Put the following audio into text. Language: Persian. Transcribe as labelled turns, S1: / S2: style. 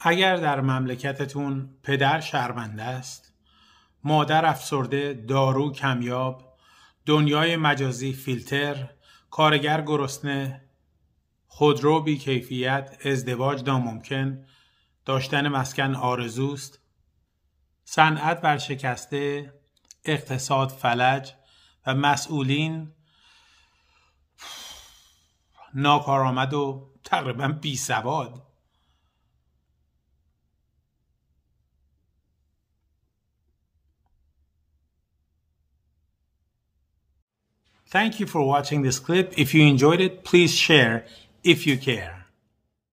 S1: اگر در مملکتتون پدر شرمنده است مادر افسرده دارو کمیاب دنیای مجازی فیلتر کارگر گرسنه خودرو بیکیفیت ازدواج ناممکن داشتن مسکن آرزوست صنعت ورشکسته اقتصاد فلج و مسئولین ناکارآمد و تقریبا بی سواد
S2: Thank you for watching this clip. If you enjoyed it, please share if you care.